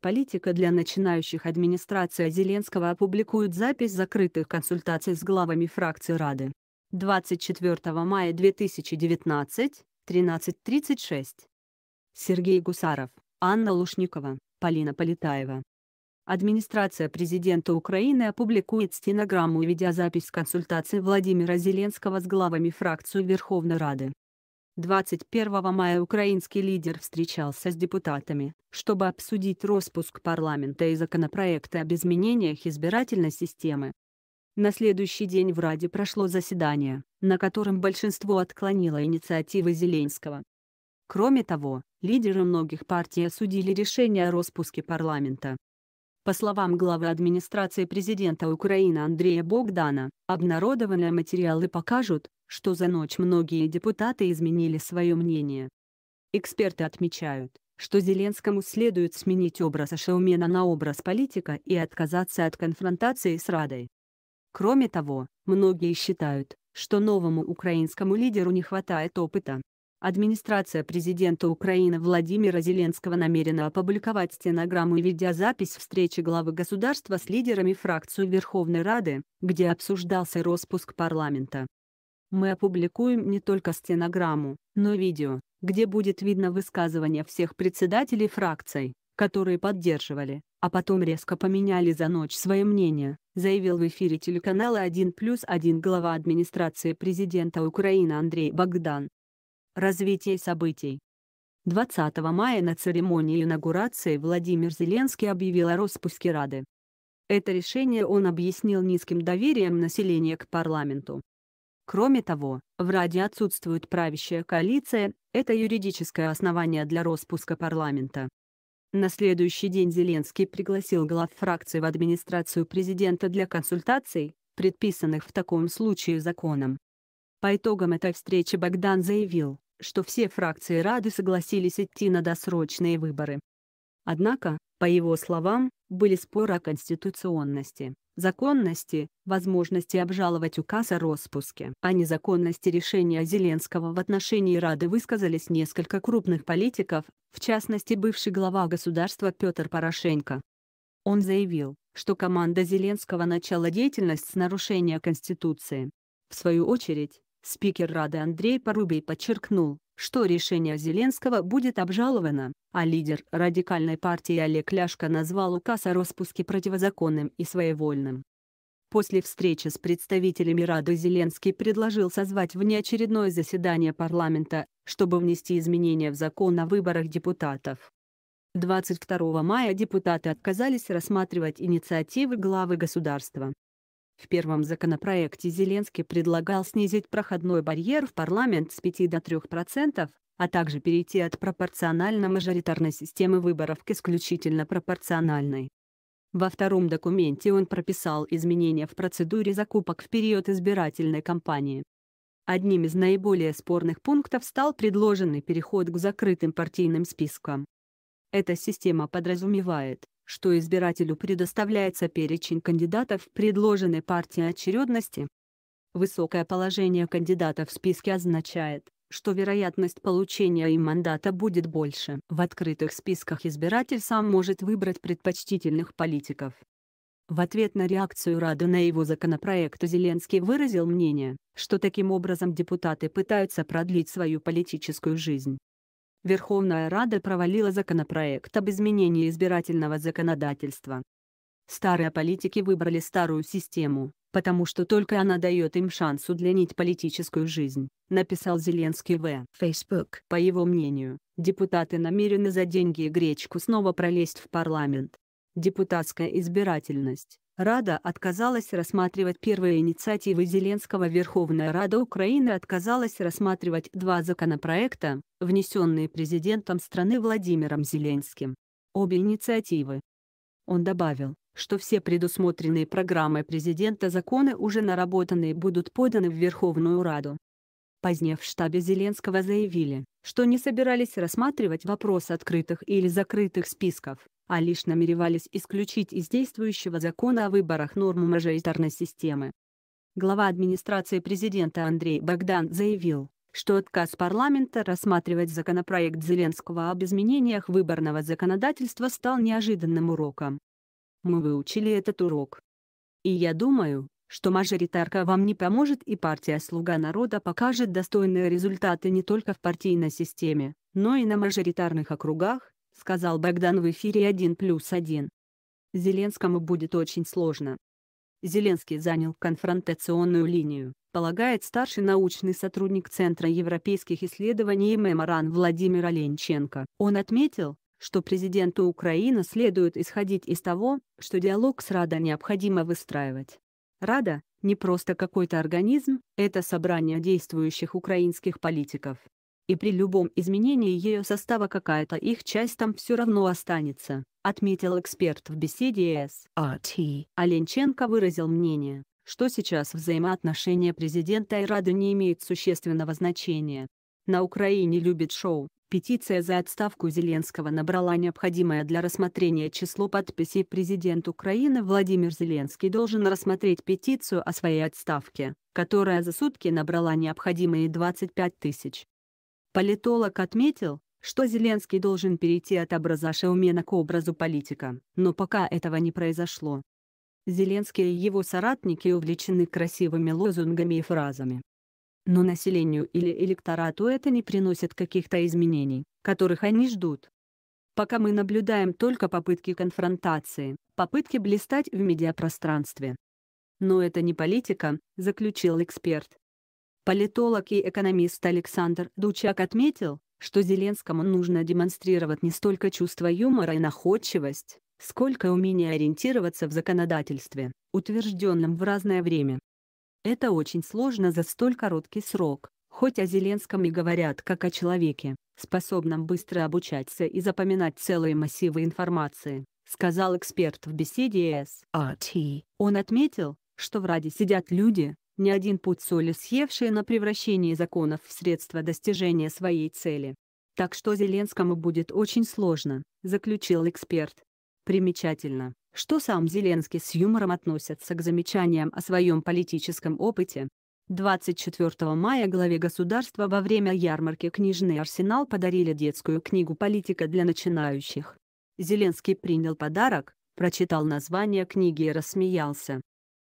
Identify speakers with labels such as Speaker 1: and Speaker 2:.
Speaker 1: Политика для начинающих администрация Зеленского опубликует запись закрытых консультаций с главами фракции Рады. 24 мая 2019, 13.36. Сергей Гусаров, Анна Лушникова, Полина Полетаева. Администрация президента Украины опубликует стенограмму и видеозапись консультации Владимира Зеленского с главами фракции Верховной Рады. 21 мая украинский лидер встречался с депутатами, чтобы обсудить распуск парламента и законопроекты об изменениях избирательной системы. На следующий день в Раде прошло заседание, на котором большинство отклонило инициативы Зеленского. Кроме того, лидеры многих партий осудили решение о распуске парламента. По словам главы администрации президента Украины Андрея Богдана, обнародованные материалы покажут, что за ночь многие депутаты изменили свое мнение. Эксперты отмечают, что Зеленскому следует сменить образ шоумена на образ политика и отказаться от конфронтации с Радой. Кроме того, многие считают, что новому украинскому лидеру не хватает опыта. Администрация президента Украины Владимира Зеленского намерена опубликовать стенограмму и видеозапись встречи главы государства с лидерами фракции Верховной Рады, где обсуждался распуск парламента. Мы опубликуем не только стенограмму, но и видео, где будет видно высказывание всех председателей фракций, которые поддерживали, а потом резко поменяли за ночь свое мнение, заявил в эфире телеканала 1 плюс 1 глава администрации президента Украины Андрей Богдан. Развитие событий 20 мая на церемонии инаугурации Владимир Зеленский объявил о распуске Рады. Это решение он объяснил низким доверием населения к парламенту, Кроме того, в Раде отсутствует правящая коалиция, это юридическое основание для распуска парламента. На следующий день Зеленский пригласил глав фракции в администрацию президента для консультаций, предписанных в таком случае законом. По итогам этой встречи Богдан заявил, что все фракции Рады согласились идти на досрочные выборы. Однако, по его словам, были споры о конституционности, законности, возможности обжаловать указ о распуске. О незаконности решения Зеленского в отношении Рады высказались несколько крупных политиков, в частности бывший глава государства Петр Порошенко. Он заявил, что команда Зеленского начала деятельность с нарушения Конституции. В свою очередь, спикер Рады Андрей Порубий подчеркнул, что решение Зеленского будет обжаловано, а лидер радикальной партии Олег Ляшко назвал указ о распуске противозаконным и своевольным. После встречи с представителями Рады Зеленский предложил созвать внеочередное заседание парламента, чтобы внести изменения в закон о выборах депутатов. 22 мая депутаты отказались рассматривать инициативы главы государства. В первом законопроекте Зеленский предлагал снизить проходной барьер в парламент с 5 до 3%, а также перейти от пропорционально-мажоритарной системы выборов к исключительно пропорциональной. Во втором документе он прописал изменения в процедуре закупок в период избирательной кампании. Одним из наиболее спорных пунктов стал предложенный переход к закрытым партийным спискам. Эта система подразумевает, что избирателю предоставляется перечень кандидатов предложенной партии очередности. Высокое положение кандидата в списке означает, что вероятность получения им мандата будет больше. В открытых списках избиратель сам может выбрать предпочтительных политиков. В ответ на реакцию Рады на его законопроект Зеленский выразил мнение, что таким образом депутаты пытаются продлить свою политическую жизнь. Верховная Рада провалила законопроект об изменении избирательного законодательства. Старые политики выбрали старую систему, потому что только она дает им шанс удлинить политическую жизнь, написал Зеленский в Facebook. По его мнению, депутаты намерены за деньги и гречку снова пролезть в парламент. Депутатская избирательность Рада отказалась рассматривать первые инициативы Зеленского Верховная Рада Украины отказалась рассматривать два законопроекта, внесенные президентом страны Владимиром Зеленским. Обе инициативы. Он добавил, что все предусмотренные программой президента законы уже наработанные будут поданы в Верховную Раду. Позднее в штабе Зеленского заявили, что не собирались рассматривать вопрос открытых или закрытых списков, а лишь намеревались исключить из действующего закона о выборах норму мажоритарной системы. Глава администрации президента Андрей Богдан заявил, что отказ парламента рассматривать законопроект Зеленского об изменениях выборного законодательства стал неожиданным уроком. Мы выучили этот урок. И я думаю, что мажоритарка вам не поможет и партия «Слуга народа» покажет достойные результаты не только в партийной системе, но и на мажоритарных округах, сказал Богдан в эфире один плюс один. Зеленскому будет очень сложно. Зеленский занял конфронтационную линию, полагает старший научный сотрудник Центра европейских исследований Меморан Владимир Оленченко. Он отметил, что президенту Украины следует исходить из того, что диалог с Рада необходимо выстраивать. Рада – не просто какой-то организм, это собрание действующих украинских политиков и при любом изменении ее состава какая-то их часть там все равно останется, отметил эксперт в беседе с АТ. Оленченко выразил мнение, что сейчас взаимоотношения президента и Рады не имеют существенного значения. На Украине любит шоу, петиция за отставку Зеленского набрала необходимое для рассмотрения число подписей президент Украины Владимир Зеленский должен рассмотреть петицию о своей отставке, которая за сутки набрала необходимые 25 тысяч. Политолог отметил, что Зеленский должен перейти от образа шоумена к образу политика, но пока этого не произошло. Зеленский и его соратники увлечены красивыми лозунгами и фразами. Но населению или электорату это не приносит каких-то изменений, которых они ждут. Пока мы наблюдаем только попытки конфронтации, попытки блистать в медиапространстве. Но это не политика, заключил эксперт. Политолог и экономист Александр Дучак отметил, что Зеленскому нужно демонстрировать не столько чувство юмора и находчивость, сколько умение ориентироваться в законодательстве, утвержденном в разное время. Это очень сложно за столь короткий срок, хоть о Зеленском и говорят как о человеке, способном быстро обучаться и запоминать целые массивы информации, сказал эксперт в беседе с АТ. Он отметил, что в Раде сидят люди, ни один путь соли съевшие на превращение законов в средство достижения своей цели. Так что Зеленскому будет очень сложно, заключил эксперт. Примечательно, что сам Зеленский с юмором относится к замечаниям о своем политическом опыте. 24 мая главе государства во время ярмарки «Книжный арсенал» подарили детскую книгу «Политика для начинающих». Зеленский принял подарок, прочитал название книги и рассмеялся.